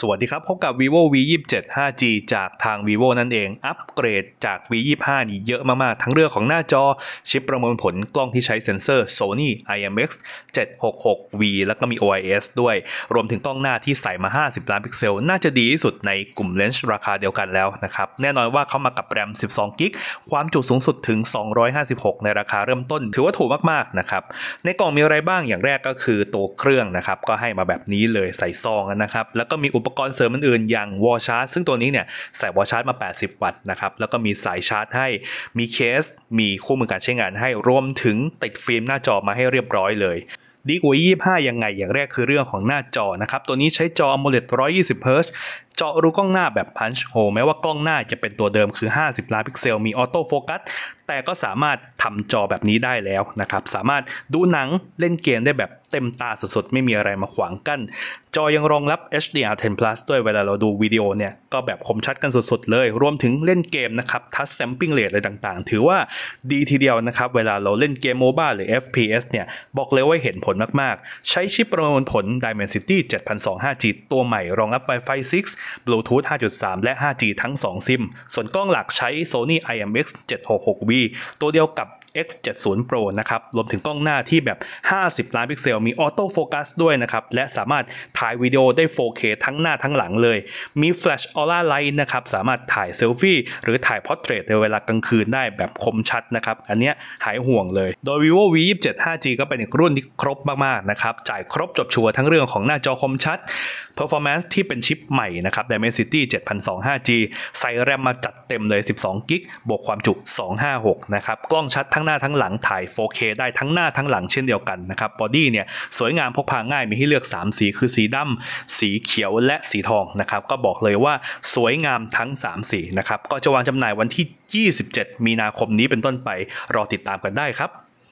สวัสดีครับพบกับ vivo v 2 7 5G จากทาง vivo นั่นเอง อัปเกรดจาก v 2 5นี่เยอะมาก ๆ ทั้งเรื่องของหน้าจอชิปประมวลผลกล้องที่ใช้เซ็นเซอร์ Sony IMX 766V แล้วก็มี OIS ด้วยรวมถึงกล้องหน้าที่ใส่มา 50 ล้านพิกเซล น่าจะดีที่สุดในกลุ่มเลนส์ราคาเดียวกันแล้วนะครับ แน่นอนว่าเขามากับแรม 12 กิกความจุสูงสุดถึง 256 ในราคาเริ่มต้นถือว่าถูกมากๆ นะครับในกล่องมีอะไรบ้างอย่างแรกก็คือตัวเครื่องนะครับก็ให้มาแบบนี้เลยใส่ซองนะครับแล้วก็มีอุอุปกรณ์เสริมอื่นๆอย่างวอลชาร์จซึ่งตัวนี้เนี่ยใส่วอลชาร์จมา 80 วัตต์นะครับ แล้วก็มีสายชาร์จให้มีเคสมีคู่มือการใช้งานให้รวมถึงติดฟิล์มหน้าจอมาให้เรียบร้อยเลย ดีกว่า 25 ยังไงอย่างแรกคือเรื่องของหน้าจอนะครับ ตัวนี้ใช้จอ AMOLED 120 Hz เจาะรูกล้องหน้าแบบ punch hole แม้ว่ากล้องหน้าจะเป็นตัวเดิมคือ 50ล้านพิกเซล มีออโต้โฟกัสแต่ก็สามารถทำจอแบบนี้ได้แล้วนะครับ สามารถดูหนังเล่นเกมได้แบบเต็มตาสดๆ ไม่มีอะไรมาขวางกัน้นจอยังรองรับ HDR 10 plus ด้วยเวลาเราดูวิดีโอเนี่ย ก็แบบคมชัดกันสดๆเลย รวมถึงเล่นเกมนะครับทัชแซมปิ้งเลทอะไรต่างๆ ถือว่าดีทีเดียวนะครับเวลาเราเล่นเกมโมบ้าหรือ FPS เนี่ยบอกเลยว่าเห็นผลมากๆ ใช้ชิปประมวลผล Dimensity 7 2 5 g ตัวใหม่ รองรับ Wi-Fi 6 Bluetooth 5.3 และ 5G ทั้ง 2 ซิม ส่วนกล้องหลักใช้ Sony IMX 766V ตัวเดียวกับ X70 Pro นะครับ รวมถึงกล้องหน้าที่แบบ 50 ล้านพิกเซล มีออโต้โฟกัสด้วยนะครับ และสามารถถ่ายวิดีโอได้ 4K ทั้งหน้าทั้งหลังเลย มี Flash Aura Light นะครับ สามารถถ่ายเซลฟี่หรือถ่ายพอร์เทรตในเวลากลางคืนได้แบบคมชัดนะครับ อันนี้หายห่วงเลย โดย vivo v 2 7 5G ก็เป็นอีกรุ่นที่ครบมาก ๆ นะครับ จ่ายครบจบชัวร์ทั้งเรื่องของหน้าจอคมชัด performance ที่เป็นชิปใหม่นะครับ Dimensity 7002 5G ใส่แรมมาจัดเต็มเลย12กิกบวกความจุ 256 นะครับ กล้องชัดทั้งทั้งหน้าทั้งหลังถ่าย 4K ได้ทั้งหน้าทั้งหลังเช่นเดียวกันนะครับ บอดี้เนี่ยสวยงามพกพาง่ายมีให้เลือก 3 สี คือสีดำ สีเขียวและสีทองนะครับ ก็บอกเลยว่าสวยงามทั้ง 3 สี นะครับ ก็จะวางจำหน่ายวันที่ 27 มีนาคมนี้เป็นต้นไปรอติดตามกันได้ครับ